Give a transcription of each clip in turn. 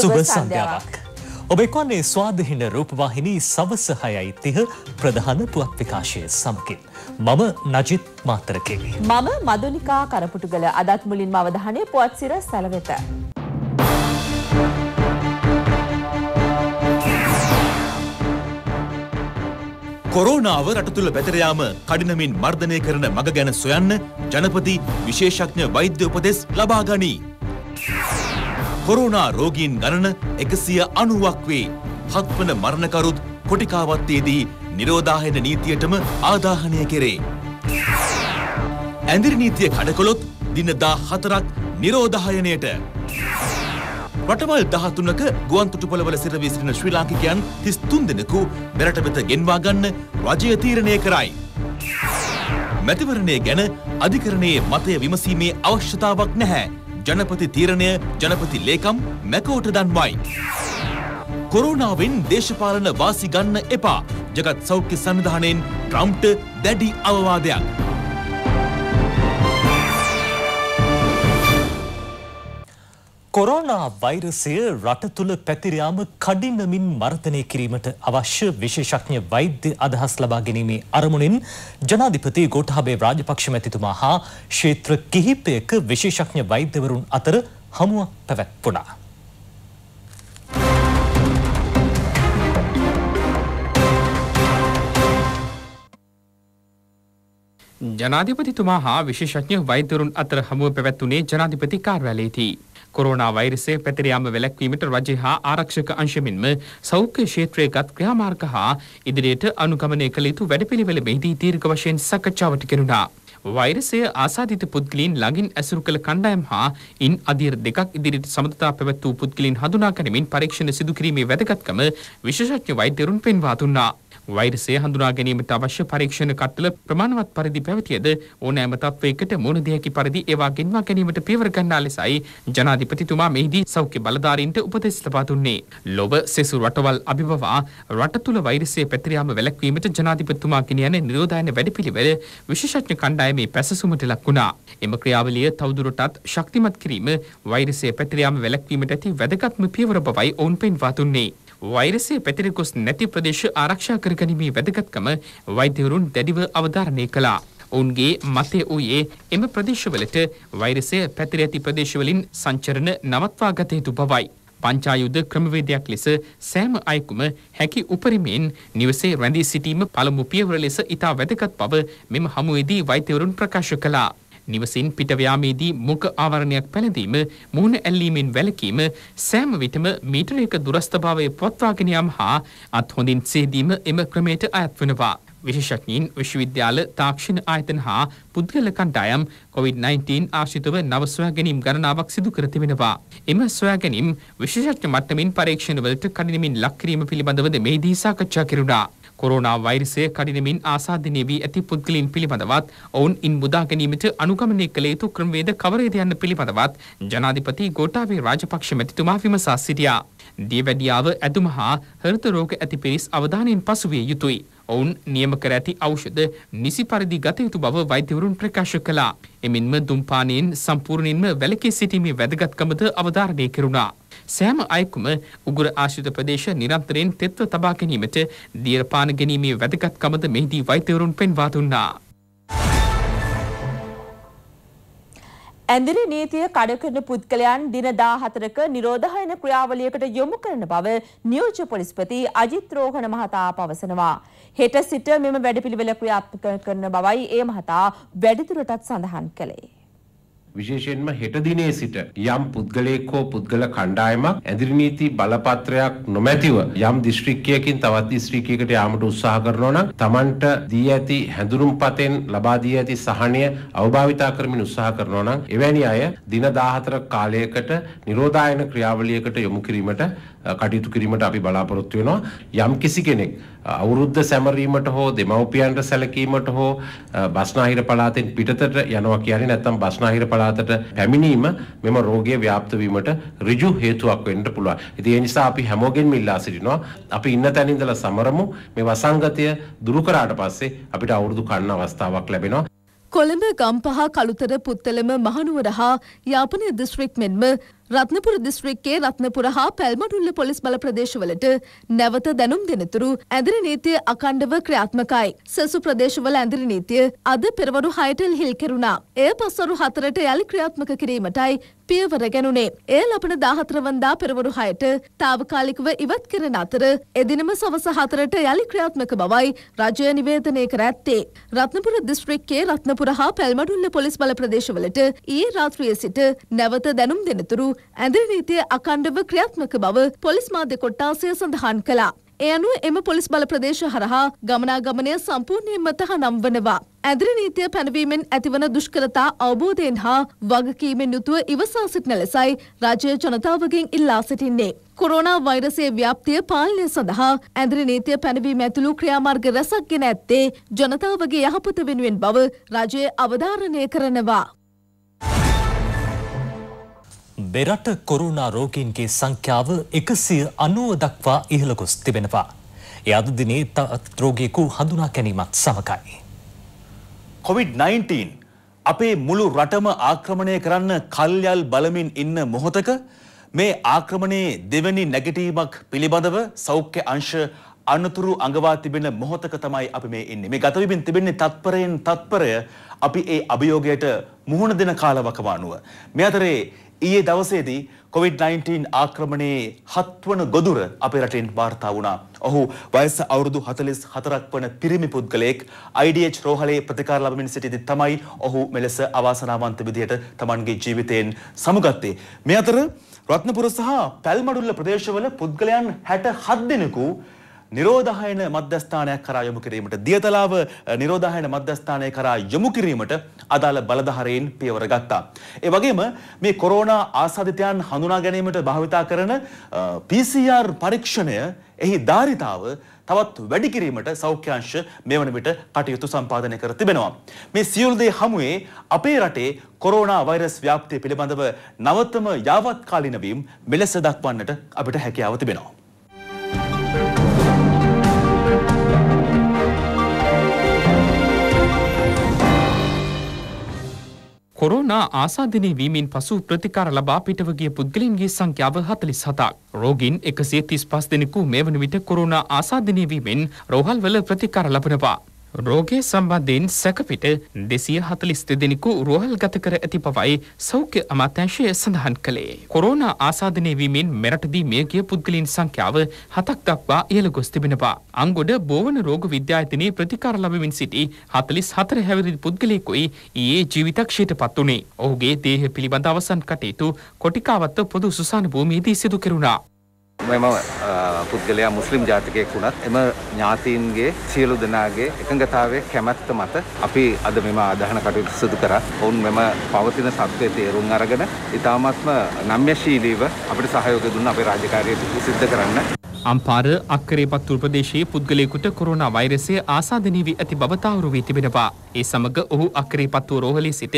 සුබ සන්ධ්‍යාවක්. ඔබ එක්වන්නේ ස්වාධහින රූපවාහිනී සවස හයයි තිහ ප්‍රධාන පුවත් විකාශය සමකින්. මම නජිත් මාතරකෙමි. මම මදුනිකා කරපුටුගල අදත් මුලින් අවධානය පුවත්සිර සැලවෙත. කොරෝනාව රට තුළ පැතරයාම කඩිනමින් මර්ධනය කරන මඟ ගැන සොයන්න ජනපති විශේෂඥ වෛද්‍ය උපදෙස් ලබාගනී. කොරුණා රෝගීන් ගණන එකසිය අනුවක් වේ. හත්වන මරණකරුත් කොටිකාවත්තේදී නිරෝධායන නීතියටම ආදාහනය කෙරේ. ඇඳිරි නීතිය කඩකොළොත් දින දා හතරක් නිරෝධායනයට. රටවල් දහතුනක ගුවන් තුටුපලවල සිරවිසිරෙන ශ්‍රී ලාංකිකයන් තිස්තුන් දෙනෙකු මෙරට වෙත ගෙන්වා ගන්න රජය තීරණය කරයි. මැතිවරණය ගැන අධිකරණයේ මතය විමසීමේ අවශ්‍යතාවක් නැහැ. ජනපති තීරණය ජනපති ලේකම් මැකෝට දන්වයි. කොරුණාවෙන් දේශපාලන වාසි ගන්න එපා. ජගත් සෞඛ්‍ය සංවිධානයෙන් ට්‍රම්ප්ට දැඩි අවවාදයක්. කොරෝනා වෛරසය රට තුළ පැතිරයාම කඩින්නමින් මර්තනය කිරීමට අවශ්‍ය විශේෂඥ වෛද්‍ය අදහස් ලබා ගැනීමේ අරමුණින් ජනාධිපති ගෝටහබේ රාජපක්ෂ මැතිතුමා හා ක්ෂේත්‍ර කිහිපයක විශේෂඥ වෛද්‍යවරුන් අතර හමුව පැවැත්වුණා. ජනාධිපතිතුමා හා විශේෂඥ වෛද්‍යවරුන් අතර හමුව පැවැත්වුණේ ජනාධිපති කාර්යාලයේදී. කොරෝනා වෛරසය පැතිර යාම වැළැක්වීමට රජය හා ආරක්ෂක අංශමින්ම සෞඛ්‍ය ක්ෂේත්‍රයේගත් ක්‍රියාමාර්ග හා ඉදිරියට අනුගමනය කළ යුතු වැඩපිළිවෙළ මෙහිදී දීර්ඝ වශයෙන් සාකච්ඡාවට කෙරුණා. වෛරසය ආසාධිත පුද්ගලීන් ළඟින් ඇසුරු කළ කණ්ඩායම් හා ඉන් අධීර දෙකක් ඉදිරියට සමතතා පැවැත් වූ පුද්ගලීන් හඳුනා ගැනීමෙන් පරීක්ෂණ සිදු කිරීමේ වැදගත්කම විශේෂඥ වෛද්‍යවරුන් පෙන්වා දුන්නා. වෛරසය හඳුනා ගැනීමට අවශ්‍ය පරීක්ෂණ කට්ටල ප්‍රමාණවත් පරිදි පැවතියද ඕනෑම තත්වයකට මුහුණ දෙහැකි පරිදි ඒවා ගෙන්වා ගැනීමට පියවර ගන්නා ලෙසයි ජනාධිපතිතුමා මෙහිදී සෞඛ්‍ය බලධාරීන්ට උපදෙස් ලබා දුන්නේ. ලොව සෙසු රටවල් අභිබවා රට තුළ වෛරසය පැතිරියාම වැළැක්වීමට ජනාධිපතිතුමා ගෙනියන නිරෝධායන වැඩපිළිවෙල විශේෂඥ කණ්ඩායමේ පැසසුමට ලක් වුණා. එම ක්‍රියාවලිය තවදුරටත් ශක්තිමත් කිරීම වෛරසය පැතිරියාම වැළැක්වීමට ඇති වැදගත්ම පියවර බවයි ඔවුන් පෙන්වා දුන්නේ. වෛරසය පැතිරෙකොස් නැති ප්‍රදේශ ආරක්ෂා කරගනිමේ වැදගත්කම වෛද්‍යවරුන් දැඩිව අවධාරණය කළා. ඔවුන්ගේ මතය වූයේ එම ප්‍රදේශවලට වෛරසය පැතිර ඇති ප්‍රදේශවලින් සංචරණ නවත්වා ගත යුතු බවයි. පංචායුධ ක්‍රමවේදයක් ලෙස සෑම අයෙකුම හැකි උපරිමයෙන් නිවසේ රැඳී සිටීම පළමු පියවර ලෙස ඉතා වැදගත් බව මෙම හමුවේදී වෛද්‍යවරුන් ප්‍රකාශ කළා. නිවසින් පිටවයාමේදී මුඛ ආවරණයක් පැළඳීම, මුහුණ ඇල්ලීමෙන් වැළකීම, සෑම විටම මීටර එක දුරස්ථභාවය පවත්වාගෙන යාම හා අත්හොඳින් සේදීම එම ක්‍රමයට අයත් වෙනවා. විශේෂඥයින් විශ්වවිද්‍යාල තාක්ෂණ ආයතන හා පුද්ගල කණ්ඩායම් COVID-19 ආශ්‍රිතව නව සොයාගැනීම් ගණනාවක් සිදු කර තිබෙනවා. එම සොයාගැනීම් විශේෂඥ මට්ටමින් පරීක්ෂණවලට කඩිනමින් ලක් කිරීම පිළිබඳවද මේදී සාකච්ඡා කෙරුණා. කොරෝනා වෛරසය කඩිනමින් ආසාධනය වී ඇති පුද්ගලින් පිළිබඳවත් ඔවුන් ඉන් මුදා ගැනීමට අනුගමනය කළ යුතු ක්‍රමවේද කවරේද යන්න පිළිබඳවත් ජනාධිපති ගෝඨාභය රාජපක්ෂ මැතිතුමා විමසා සිටියා. දියවැඩියාව ඇතුම හා හෘද රෝග ඇති පිරිස් අවධානයෙන් පසුවිය යුතුයි. ඔවුන් නියම කර ඇති ඖෂධ නිසි පරිදි ගත යුතු බව වෛද්‍යවරුන් ප්‍රකාශ කළා. එමෙන්ම දුම්පානයෙන් සම්පූර්ණයෙන්ම වැළකී සිටීමේ වැදගත්කමද අවධාරණය කෙරුණා. සෑම අයෙකුම උගුර ආශ්‍රිත ප්‍රදේශ නිරන්තරයෙන් තෙත්ව තබා ගැනීමට දියරපාන ගැනීමේ වැදගත්කමද මෙහිදී වෛද්‍යවරුන් පෙන්වා දුන්නා. ඇඳිරි නීතිය කඩකරන පුද්ගලයන් දින 14ක නිරෝධායන ක්‍රියාවලියකට යොමු කරන බව නියෝජ්‍ය පොලිස්පති අජිත් රෝහණ මහතා පවසනවා. හෙට සිට මෙම වැඩපිළිවෙල ක්‍රියාත්මක කරන බවයි ඒ මහතා වැඩිදුරටත් සඳහන් කළේ. විශේෂයෙන්ම හෙට දිනේ සිට යම් පුද්ගලයෙක් හෝ පුද්ගල කණ්ඩායමක් ඇඳිරි නීති බලපත්‍රයක් නොමැතිව යම් දිස්ත්‍රික්කයකින් තවත් දිස්ත්‍රික්කයකට යාමට උත්සාහ කරනවා නම් Tamanට දී ඇති හැඳුරුම් පතෙන් ලබා දී ඇති සහනය අවභාවිතා කරමින් උත්සාහ කරනවා නම් එවැනි අය දින 14 කාලයකට නිරෝධායන ක්‍රියාවලියකට යොමු කිරීමට කටයුතු කිරීමට අපි බලාපොරොත්තු වෙනවා යම් කිසි කෙනෙක් අවුරුද්ධ සැමරීමට හෝ දෙමව්පියන්ට සැලකීමට හෝ බස්නාහිර පළාතෙන් පිටතට යනවා කියන්නේ නැත්නම් බස්නාහිර පළාතට පැමිණීම මෙම රෝගය ව්‍යාප්ත වීමට ඍජු හේතුවක් වෙන්න පුළුවන්. ඉතින් ඒ නිසා අපි හැමෝගෙන්ම ඉල්ලා සිටිනවා අපි ඉන්න තැන ඉඳලා සමරමු මේ වසංගතය දුරු කරාට පස්සේ අපිට අවුරුදු කන්න අවස්ථාවක් ලැබෙනවා. කොළඹ ගම්පහ කළුතර පුත්තලම මහනුවර හා යාපනය දිස්ත්‍රික් මෙන්ම රත්නපුර දිස්ත්‍රික්කයේ රත්නපුර හා පැල්මටුල්ල පොලිස් බල ප්‍රදේශවලට නැවත දැනුම් දෙනතුරු ඇඳිරි නීතිය අකණ්ඩව ක්‍රියාත්මකයි. සසු ප්‍රදේශවල ඇඳිරි නීතිය අද පෙරවරු හයට හෙල් කෙරුණා. එය පස්වරු හතරට යළි ක්‍රියාත්මක කිරීමටයි පියවර ගැනුනේ. එය ලබන 14 වනදා පෙරවරු 6ට తాවකාලිකව ඉවත් කරන අතර එදිනම සවස 4ට යලි ක්‍රියාත්මක බවයි රජය නිවේදනය කර ඇත්තේ. රත්නපුර දිස්ත්‍රික්කයේ රත්නපුර හා පැල්මඩුල්ල පොලිස් බල ප්‍රදේශවලට ඊයේ රාත්‍රියේ සිට නැවත දැනුම් දෙනතුරු වූ ඇඳිරි නීතිය අකණ්ඩව ක්‍රියාත්මක බව පොලිස් මාධ්‍ය කොට්ටාසය සඳහන් කළා. ඒ අනුව එම පොලිස් බල ප්‍රදේශ හරහා ගමනාගමනය සම්පූර්ණයෙන්ම තහනම් වනවා. ඇදිරි නීතිය පැනවීමෙන් ඇතිවන දුෂ්කරතා අවබෝධයෙන් හා වගකීමෙන් යුතුව ඉවසා සිටින ලෙසයි රජය ජනතාවගෙන් ඉල්ලා සිටින්නේ. කොරෝනා වෛරසයේ ව්‍යාප්තිය පාලනය සඳහා ඇදිරි නීතිය පැනවීම ඇතුළු ක්‍රියාමාර්ග රැසක් ගෙන ඇත්තේ ජනතාවගේ යහපත වෙනුවෙන් බව රජය අවධාරණය කරනවා. මෙරට කොරුණා රෝගීන්ගේ සංඛ්‍යාව එකසිය අනුව දක්වා ඉහළ ගොස් තිබෙනවා. ඒ අද දිනේ තත් රෝගියෙකු හඳුනා ගැනීමත් සමගයි. COVID-19 අපේ මුළු රටම ආක්‍රමණය කරන්න කල්යල් බලමින් ඉන්න මොහොතක මේ ආක්‍රමණයේ දෙවැනි නැගිටීමක් පිළිබඳව සෞඛ්‍ය අංශ අනතුරු අඟවා තිබෙන මොහොතක තමයි අපි මේ ඉන්නේ. මේ ගතවිබෙන් තිබෙන්නේ තත්පරයෙන් තත්පරය අපි ඒ අභියෝගයට මුහුණ දෙන කාලවකවානුව. මේ අතරේ ඊයේ දවසේදී COVID-19 ආක්‍රමණයේ හත්වන ගොදුර අපේ රටෙන් වාර්තා වුණා. ඔහු වයස අවුරුදු 44ක් වන පිරිමි පුද්ගලයෙක් IDH රෝහලේ ප්‍රතිකාර ලබමින් සිටිද්දී තමයි ඔහු මෙලෙස අවාසනාවන්ත විදියට තමන්ගේ ජීවිතයෙන් සමුගත්තේ. මේ අතර රත්නපුර සහ පැල්මඩුල්ල ප්‍රදේශවල පුද්ගලයන් 67 දෙනෙකු නිරෝධායන මධ්‍යස්ථානයක් කරා යොමු කිරීමට දියතලාව නිරෝධායන මධ්‍යස්ථානය කරා යොමු කිරීමට අදාළ බලධාරීන් පියවර ගත්තා. ඒ වගේම මේ කොරෝනා ආසාදිතයන් හඳුනා ගැනීමට භාවිතා කරන PCR පරීක්ෂණය එහි ධාරිතාව තවත් වැඩි කිරීමට සෞඛ්‍යාංශ මෙවන විට කටයුතු සම්පාදනය කර තිබෙනවා. මේ සියලු දේ හමුවේ අපේ රටේ කොරෝනා වෛරස් ව්‍යාප්තිය පිළිබඳව නවතම යාවත්කාලින වීම මෙලෙස දක්වන්නට අපිට හැකියාව තිබෙනවා. කොරෝනා ආසාධනය වීමෙන් පසු ප්‍රතිකාර ලබා පිටවගිය පුද්ගලින්ගේ සංඛ්‍යාව හතලිස් හතාක්. රෝගීන් එකසේ තිස් පස් දෙනෙකු මේ වන විට කොරෝනා ආසාධනය වීමෙන් රෝහල්වල ප්‍රතිකාර ලබනවා. රෝගය සම්බන්ධයෙන් සැකපිට දෙසිය හතලිස්ත දෙනෙකු රෝහල් ගත කර ඇති පවයි සෞඛ්‍ය අමාත්‍යංශය සඳහන් කළේ. කොරෝණ ආසාධනය වීමෙන් මෙරටදී මියගිය පුද්ගලින් සංඛ්‍යාව හතක් දක්වා ඉහළ ගොස් තිබෙනවා. අංගොඩ බෝවන රෝග විද්‍යායතනයේ ප්‍රතිකාර ලැබමින් සිටි හතලිස් හතර හැවිරිදි පුද්ගලයෙකුයි ඊයේ ජීවිතක්ෂයට පත් වුණේ. ඔහුගේ දේහ පිළිබඳ අවසන් කටයුතු කොටිකාවත්ව පොදු සුසාන භූමියේදී සිදු කෙරුණා. මම පුද්ගලයා මුස්ලිම් ජාතිකයෙක් වුණත් එම ඥාතීන්ගේ සියලු දෙනාගේ එකඟතාවය කැමැත්ත මත අපි අද මෙම ආධාන කටයුතු සිදු කරා. ඔවුන් මෙම පවතින සත්‍යය තේරුම් අරගෙන ඉතාමත්ම නම්‍යශීලීව අපිට සහයෝගය දුන්න අපේ රාජකාරිය සිද්ධ කරන්න. අම්පාර අක්කරේපත්තුල් ප්‍රදේශයේ පුද්ගලයෙකුට කොරෝනා වෛරසය ආසාදනය වී ඇති බව තහවුරු වී තිබෙනවා. ඒ සමග ඔහු අක්කරේපත්තුව රෝහලේ සිට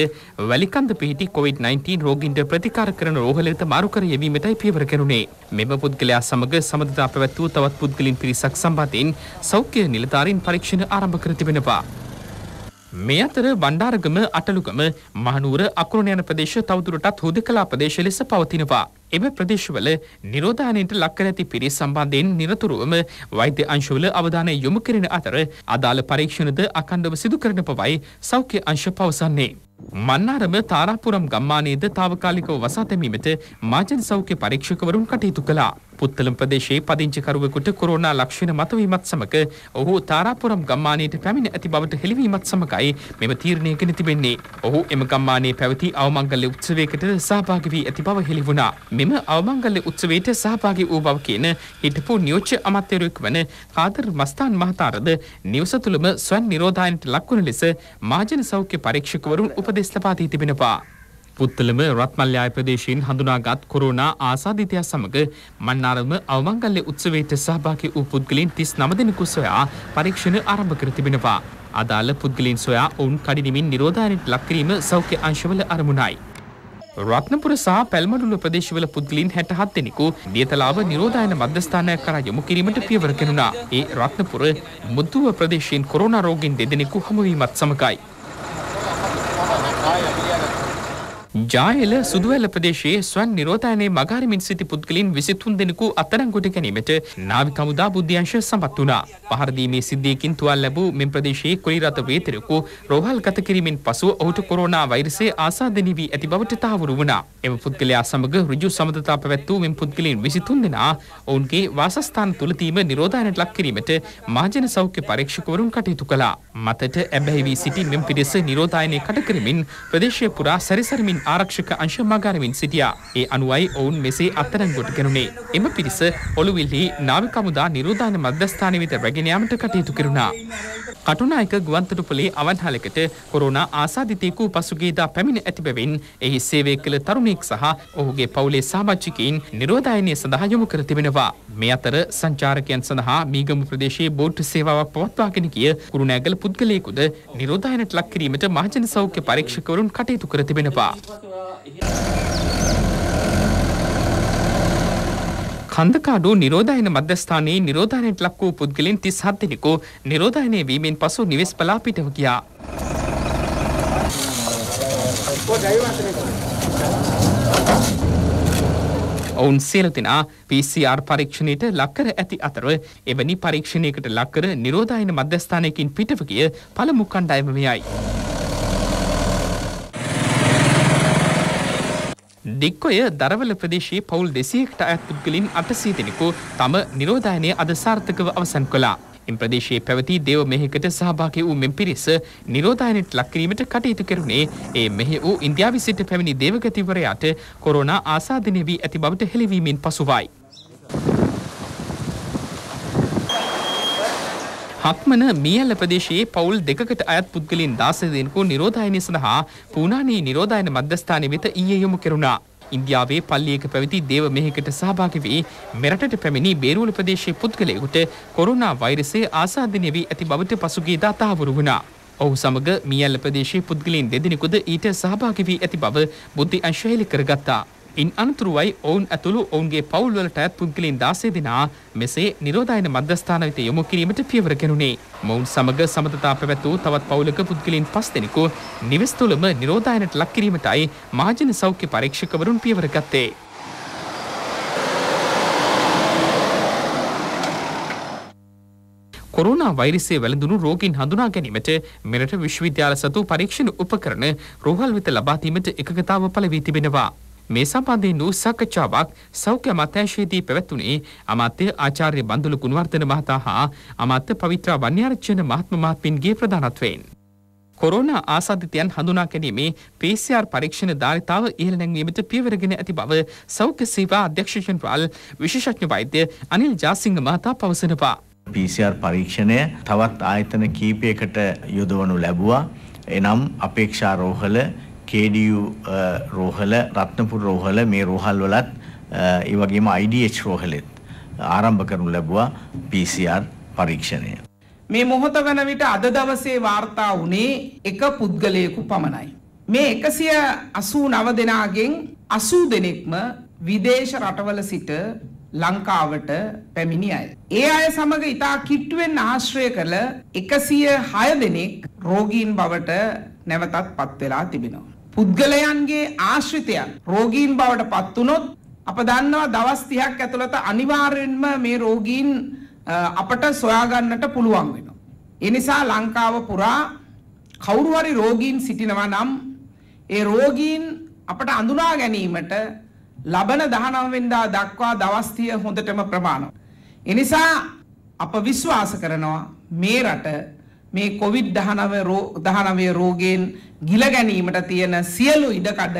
වැලිකන්ද පිහිටි COVID-19 රෝගීන්ට ප්‍රතිකාර කරන රෝහලට මාරු කර යෙවීමටයි පියවර කෙරුණේ. මෙම පුද්ගලයා සමග සමදදා පැවැත්වූ තවත් පුද්ගලින් පිරිසක් සම්බන්ධයෙන් සෞඛ්‍ය නිලධාරීන් පරීක්ෂණ ආරම්භ කර තිබෙනවා. මේ අතර බණ්ඩාරගම අටලුගම මහනුවර අකුරණ යන ප්‍රදේශ තවදුරටත් හුදකලා ප්‍රදේශ ලෙස පවතිනවා. එම ප්‍රදේශවල නිරෝධානයට ලක්කර ඇති පිරිස් සම්බන්ධයෙන් නිරතුරුවම වෛද්‍ය අංශවල අවධානය යොමු කරන අතර අදාළ පරීක්ෂණද අකණ්ඩව සිදු කරන පවයි සෞඛ්‍ය අංශ පවසන්නේ. මන්නාරම තාරාපුරම් ගම්මානයේද తాවකාලිකව වසා තැබීමට මාජන සෞඛ්‍ය පරීක්ෂකවරුන් කටයුතු කළා. පුත්තලම් ප්‍රදේශයේ පදිංචිකරුවෙකුට කොරෝනා ලක්ෂණ මතුවීමත් සමග ඔහු තාරාපුරම් ගම්මානයට පැමිණ ඇති බවට හෙළිවීමත් සමගයි මෙම තීරණය ගෙන තිබෙන්නේ. ඔහු එම ගම්මානයේ පැවති අවමංගල්‍ය උත්සවයකට සහභාගී වී ඇති බව හෙළි වුණා. මෙම අවමංගල්‍ය උත්සවයට සහභාගී වූ බව කියන හිටපු නියෝජ්‍ය අමාත්‍යවරයෙක් වන කාදර් මස්තාන් මහතාරද නිවස තුළම ස්වයන් නිරෝධායනට ලක්වන ලෙස මාජන සෞඛ්‍ය පරීක්ෂකවරුන් උප උපදෙස් ලබාදී තිබෙනවා. පුත්තලම රත්මල්්‍යය ප්‍රදේශයෙන් හඳුනාගත් කොරුණා ආසාධිතයක් සමඟ මන්නාරම අවමංගල්ලෙ උත්සවේට සහභාකි වූ පුද්ගලින් තිස් නමදෙනකු සොයා පරීක්ෂණ ආරම්භ කර තිබෙනවා. අදාළ පුද්ගලින් සොයා ඔවුන් කඩිනිමින් නිරෝධාරයට ලක්කිරීම සෞඛ්‍ය අංශවල අරමුණයි. රත්නපුර සහ පැල්මඩුල්ල ප්‍රදේශවල පුද්ගලින් හැටහත් දෙනෙකු දියතලාව නිරෝධායන මධ්‍යස්ථානයක් කරා යොමු කිරීමට පියවර කෙනුණා. ඒ රත්නපුර මුද්දුව ප්‍රදේශයෙන් කොරෝනා රෝගීන් දෙදෙනෙකු හමුවීමත් සමගයි. ජායල සුදුවැල්ල ප්‍රදේශයේ ස්වන් නිරෝධායනයේ මගහරිමින් සිටි පුද්ගලින් විසිතුන් දෙනෙකු අත්අඩංගුවට ගැනීමට නාවික හමුදා බුද්ධ්‍යංශ සම්පත් වුණා. පහර දීමේ සිද්ධියකින් තුවාල ලැබූ මෙම ප්‍රදේශයේ කුලිරත වේතරකු රෝහල්ගත කිරීමෙන් පසුව ඔහුට කොරෝනා වෛරසයේ ආසාදනී වී ඇති බවට තහවුරු වුණා. එම පුද්ගලයා සමග ඍජු සමදතා පැවැත් වූ මෙම පුද්ගලින් විසිතුන් දෙනා ඔවුන්ගේ වාසස්ථාන තුලදීම නිරෝධායනයට ලක් කිරීමට මහජන සෞඛ්‍ය පරීක්ෂකවරුන් කටයුතු කළා. මතට ඇබැහි වී සිටි මෙම පිරිස නිරෝධායනයේ කටකරමින් ප්‍රදේශය පුරා සැරිසරමින් ආරක්ෂක අංශ මගාරමින් සිටියා. ඒ අනුවයි ඔවුන් මෙසේ අත්තරංගොට ගැනුණේ. එම පිරිස ඔළුවිල්හි නාවිකමුදා නිරෝධාන මධ්‍යස්ථාන වෙත රැගෙන යාමට කටයුතු කෙරුණා. කටුනායක ගුවන්තොටුපොලේ අවන්හලකට කොරෝනා ආසාදිතයෙකු පසුගියදා පැමිණ ඇති බැවින් එහි සේවය කළ තරුණයෙක් සහ ඔහුගේ පවුලේ සාමාජිකයින් නිරෝධායනය සඳහා යොමු කර තිබෙනවා. මේ අතර සංචාරකයන් සඳහා මීගමු ප්‍රදේශයේ බෝට්ටු සේවාවක් පවත්වාගෙන ගිය කුරුණෑගල පුද්ගලයෙකුද නිරෝධායනයට ලක් කිරීමට මහජන සෞඛ්‍ය පරීක්ෂකවරුන් කටයුතු කර තිබෙනවා. කන්දකාඩු නිරෝධයන මධ්‍යස්ථානයේ නිරෝධානයට ලක් වූ පුද්ගලින් තිස් හත් දෙනෙකු නිරෝධානය වීමෙන් පසු නිවෙස් පලා පිටව ගියා. ඔවුන් සියලු දෙනා PCR පරීක්ෂණයට ලක්කර ඇති අතර එවැනි පරීක්ෂණයකට ලක්කර නිරෝධායන මධ්‍යස්ථානයකින් පිටව ගිය පළමු කණ්ඩායම මෙයයි. දික්කොය දරවල ප්‍රදේශයේ පවුල් දෙසියකට අයත් පුද්ගලින් අටසී දෙනෙකු තම නිරෝධායනය අද සාර්ථකව අවසන් කළා. එම් ප්‍රදේශයේ පැවති දේව මෙහෙකට සහභාගී වූ මෙම පිරිස නිරෝධායනයට ලක්කිරීමට කටයුතු කෙරුණේ ඒ මෙහි වූ ඉන්දියාවේ සිට පැමිණි දේවගතිවරයාට කොරෝනා ආසාදනය වී ඇති බවට හෙළිවීමෙන් පසුවයි. කක්මන මියල්ල ප්‍රදේශයේ පවුල් දෙකකට අයත් පුද්ගලින් දාසය දෙනෙකු නිරෝධායනය සඳහා පූනානී නිරෝධායන මධ්‍යස්ථානය වෙත ඊයේ යොමු කෙරුණා. ඉන්දියාවේ පල්ලියක පැවති දේව මෙහෙකට සහභාගි වී මෙරටට පැමිණි බේරුවල ප්‍රදේශයේ පුද්ගලයෙකුට කොරුණා වෛරසයේ ආසාදනය වී ඇති බවට පසුගිය දා තහවුරු වුණා. ඔහු සමග මියල්ල ප්‍රදේශයේ පුද්ගලයන් දෙදෙනෙකුද ඊට සහභාගි වී ඇති බව බුද්ධි අංශ හෙළි කරගත්තා. ඉන් අනතුරුවයි ඔවුන් ඇතුළු ඔවුන්ගේ පවුල්වලට ඇත් පුද්ගලින් දාසේ දෙනා මෙසේ නිරෝධායන මධ්‍යස්ථාන වෙත යොමු කිරීමට පියවර ගැනුණේ. මොවුන් සමග සමතතා පැවැත්වූ තවත් පවුලක පුද්ගලින් පස් දෙනෙකු නිවෙස් තුළම නිරෝධායනට ලක් කිරීමටයි මහජන සෞඛ්‍ය පරීක්ෂකවරුන් පියවර ගත්තේ. කොරුණා වෛරසේ වැළඳුණු රෝගීන් හඳුනා ගැනීමට මෙරට විශ්වවිද්‍යාල සතු පරීක්ෂණ උපකරණ රෝහල් වෙත ලබාදීමට එකගතාව පළ වී තිබෙනවා. මේ සම්බන්ධයෙන් වූ සාකච්ඡාවක් සෞඛ්‍ය අමාත්‍යාංශයේදී පැවැත්වුණේ අමාත්‍ය ආචාර්ය බන්දුලු කුණවර්ධන මහතා හා අමාත්‍ය පවිත්‍රා වන්‍යාරච්චන මහත්ම මහත්මින්ගේ ප්‍රධානත්වයෙන්. කොරෝන ආසාධිතයන් හඳුනා ගැනීමේ PCR පරීක්ෂණ ධාරිතාව ඉහළ නැංවීමට පියවරගෙන ඇති බව සෞඛ්‍ය සේවා අධ්‍යක්ෂකයන් වල් විශේෂඥ වෛද්‍ය අනිල් ජාසිංහ මහතා පවසනවා. PCR පරීක්ෂණය තවත් ආයතන කීපයකට යොදවනු ලැබුවා. එනම් අපේක්ෂාරෝහල KDU රෝහල රත්නපුර රෝහල මේ රෝහල් වලත් ඒ වගේම IDH රෝහලෙත් ආරම්භ කරනු ලැබුවා PCR පරීක්ෂණය. මේ මොහොත වන විට අද දවසේ වාර්තා වුණේ එක පුද්ගලයෙකු පමණයි. මේ එකසිය අසූ නව දෙනාගෙන් අසූ දෙනෙක්ම විදේශ රටවල සිට ලංකාවට පැමිණි අය. ඒ අය සමඟ ඉතා කිට්ටුවෙන් ආශ්‍රය කළ එකසිය හය දෙනෙක් රෝගීන් බවට නැවතත් පත්වෙලා තිබෙනවා. පුද්ගලයන්ගේ ආශ්‍රිතයන් රෝගීන් බවට පත් වුනොත් අප දන්නවා දවස් 30ක් ඇතුළත අනිවාර්යයෙන්ම මේ රෝගීන් අපට සොයා ගන්නට පුළුවන් වෙනවා. ඒ නිසා ලංකාව පුරා කවුරු හරි රෝගීන් සිටිනවා නම් ඒ රෝගීන් අපට අඳුනා ගැනීමට ලබන 19 වෙනිදා දක්වා දවස් 30 හොඳටම ප්‍රමාණවත්. ඒ නිසා අප විශ්වාස කරනවා මේ රට මේ COVID-19 රෝගයෙන් ගිල ගැනීමට තියෙන සියලු ඉඩකඩ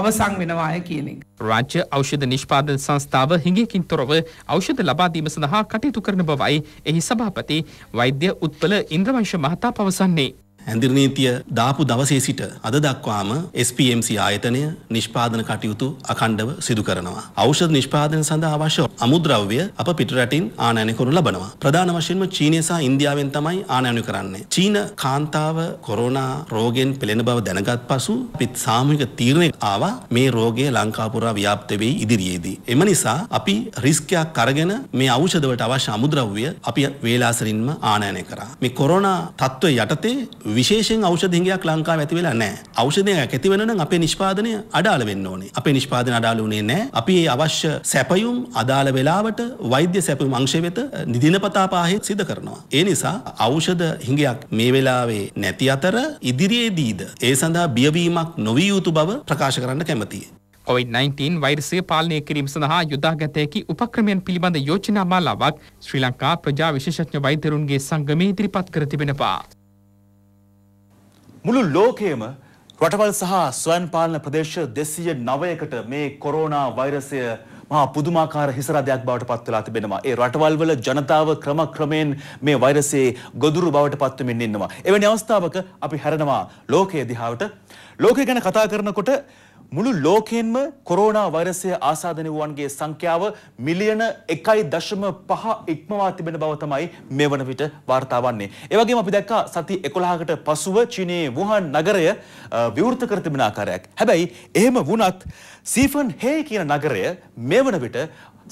අවසන් වෙනවාය කියන එක. රාජ්‍ය ඖෂධ නිෂ්පාදන සංස්ථාව හිඟකින් තොරව ඖෂධ ලබා දීම සඳහා කටයුතු කරන බවයි එහි සභාපති වෛද්‍ය උත්පල ඉන්ද්‍රවංශ මහතා පවසන්නේ. ඇඳිර් නීතිය දාපු දවසේ සිට අද දක්වාම SPMC ආයතනය නිෂ්පාදන කටයුතු අඛණ්ඩව සිදු කරනවා. ඖෂධ නිෂ්පාදන සඳහා අවශ්‍ය අමුද්‍රව්‍ය අප පිටරටින් ආනයනය කරනු ලබනවා. ප්‍රධාන වශයෙන්ම චීනය සහ ඉන්දියාවෙන් තමයි ආනයනය කරන්නේ. චීන කාන්තාව කොරෝනා රෝගෙන් පෙළෙන බව දැනගත් පසු අපිත් සාමූහික තීරණයක් ආවා මේ රෝගය ලංකාව පුරා ව්‍යාප්ත වෙයි ඉදිරියේදී. එම නිසා අපි රිස්කයක් අරගෙන මේ ඖෂධවලට අවශ්‍ය අමුද්‍රව්‍ය අපි වේලාසරින්ම ආනයනය කරා. මේ කොරෝනා තත්ත්වය යටතේ විශේෂෙන් ෞෂධහිගයක් ලංකාව ඇති වෙලා නෑ ෞෂධයක් ඇතිවන අපේ නිෂ්පාදනය අඩාල වෙන්න ඕනේ අපේ නිෂ්පාදන අඩාල වුණේ නෑ අපි ඒ අවශ්‍ය සැපයුම් අදාළ වෙලාවට වෛද්‍ය සැපයුම් අංශය වෙත දිනපතා පාහෙත් සිද කරනවා. ඒ නිසා ඖෂධ හිඟයක් මේ වෙලාවේ නැති අතර ඉදිරියේදීද ඒ සඳහා බියවීමක් නොවිය යුතු බව ප්‍රකාශ කරන්න කැමතියි. COVID-19 වෛරසය පාලනය කිරීම සඳහා යුදාගතයකි උපක්‍රමයන් පිළිබඳ යෝජනා මාලාවක් ශ්‍රී ලංකා ප්‍රජා විශේෂඥ වෛද්‍යරුන්ගේ සංගමේ ඉදිරිපත් කර තිබෙනවා. මුළු ලෝකයේම රටවල් සහ ස්වයංපාලන ප්‍රදේශ 209කට මේ කොරෝනා වෛරසය මහා පුදුමාකාර හිසරදයක් බවට පත් වෙලා තිබෙනවා. ඒ රටවල් වල ජනතාව ක්‍රමක්‍රමයෙන් මේ වෛරසයේ ගොදුරු බවට පත් වෙමින් ඉන්නවා. එවැනි අවස්ථාවක අපි හැරෙනවා ලෝකයේ දිහාවට. ලෝකය ගැන කතා කරනකොට මුළු ලෝකයෙන්ම කොරෝනා වෛරසය ආසාදන වූවන්ගේ සංඛ්‍යාව මිලියන 1.5 ඉක්මවා තිබෙන බව තමයි මේ වන විට වාර්තා වන්නේ. ඒ වගේම අපි දැක්කා සති 11කට පසුව චීනයේ වුහාන් නගරය විවෘත කර තිබෙන ආකාරයක්. හැබැයි එහෙම වුණත් සීෆන් හේ කියන නගරය මේ වන විට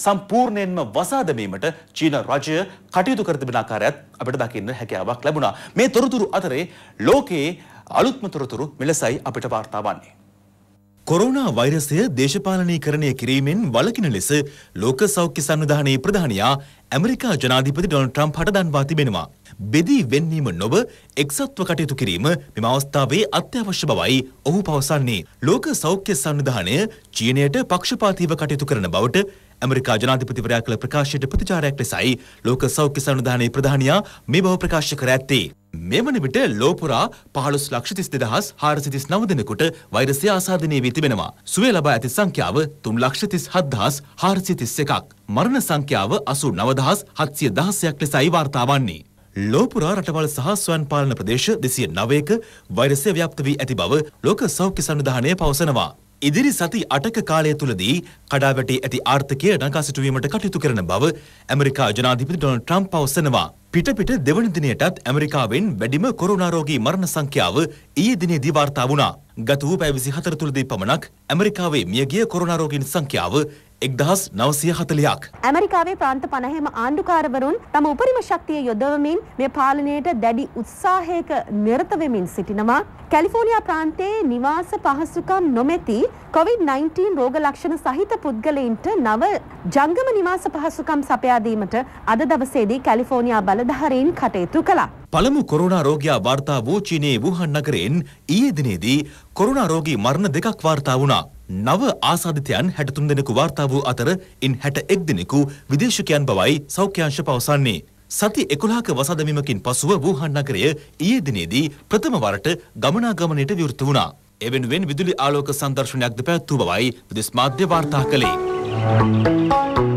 සම්පූර්ණයෙන්ම වසා දැමීමට චීන රජය කටයුතු කර තිබෙන ආකාරයත් අපිට දකින්න හැකියාවක් ලැබුණා. මේ තොරතුරු අතරේ ලෝකයේ අලුත්ම තොරතුරු මෙලෙසයි අපිට වාර්තා වන්නේ. කොරෝනා වෛරසය දේශපාලනීකරණය කිරීමෙන් වළකින ලෙස ලෝක සෞඛ්‍ය සංවිධානයේ ප්‍රධානියා ඇමරිකා ජනාධිපති ඩොනල්ඩ් ට්‍රම්ප් හට දන්වා තිබෙනවා. බෙදී වෙන්නීම නොව එක්සත්ව කටයුතු කිරීම මෙම අවස්ථාවේ අත්‍යවශ්‍ය බවයි ඔහු පවසන්නේ. ලෝක සෞඛ්‍ය සංවිධානය චීනයට පක්ෂපාතීව කටයුතු කරන බවට ඇමරිකා ජනාධිපතිවරයා කළ ප්‍රකාශයට ප්‍රතිචාරයක් ලෙසයි ලෝක සෞඛ්‍ය සංවිධානයේ ප්‍රධානියා මේ බව ප්‍රකාශ කර ඇත්තේ. මෙවන විට ලෝපුරා පහළොස් ලක්ෂ තිස් දෙදහස් හාරසිතිස් නව දෙනෙකුට වෛරසය ආසාධනය වී තිබෙනවා. සුවය ලබා ඇති සංඛ්‍යාව තුන් ලක්ෂ තිස් හත්දහස් හාරසිතිස් එකක්. මරණ සංඛ්‍යාව අසු නවදහස් හත්සිය දහසයක් ලෙසයි වාර්තා වන්නේ. ලෝපුරා රටවල් සහ ස්වයන් පාලන ප්‍රදේශ දෙසිය නවයක වෛරසය ව්‍යප්ත වී ඇති බව ලෝක සෞඛ්‍ය සංවිධානය පවසනවා. ඉදිරි සති අටක කාලය තුළදී කඩාවැටී ඇති ආර්ථකය නගා සිටුවීමට කටයුතු කරන බව ඇමරිකා ජනාධිපති ඩොනල්ඩ් ට්‍රම්ප් පවසනවා. පිටපිට දෙවන දිනයටත් ඇමරිකාවෙන් වැඩිම කොරෝනාරෝගී මරණ සංඛ්‍යාව ඊයේ දිනේදී වාර්තා වුණා. ගත වූ පැය 24 තුළදී පමණක් ඇමරිකාවේ මියගිය කොරෝනාරෝගීන් සංඛ්‍යාව එක්දහස් නවසය හතලයක්. ඇමරිකාවේ ප්‍රාන්ත පණහෙම ආණ්ඩුකාරවරුන් තම උපරිම ශක්තිය යොදවමින් මේ පාලනයට දැඩි උත්සාහයක නිරතවෙමින් සිටිනවා. කැලිෆෝනියා ප්‍රාන්තයේ නිවාස පහසුකම් නොමැති COVID-19 රෝග ලක්ෂණ සහිත පුද්ගලයින්ට නව ජංගම නිවාස පහසුකම් සපයාදීමට අද දවසේදී කැලිෆෝනියා බලධාරීන් කටයුතු කළා. පළමු කොරුණා රෝගයා වාර්තා වූ චීනයේ වූහන් නගරයෙන් ඊයේ දිනේදී කොරුණා රෝගී මරණ දෙකක් වාර්තා වුණා. නව ආසාධිතයන් හැටතුන් දෙනෙකු වාර්තා වූ අතර ඉන් හැට එක් දෙනෙකු විදේශකයන් බවයි සෞඛ්‍යංශ පවසන්නේ. සති එකොලාක වසදමීමකින් පසුව වූහන් නගරය ඊයේ දිනේදී ප්‍රථම වරට ගමනාගමනයට විවෘත වුණා. එවෙනුවෙන් විදුලි ආලෝක සංදර්ශනයක්ද පැවැත්වූ බවයි විදෙස් මාධ්‍ය වාර්තා කළේ.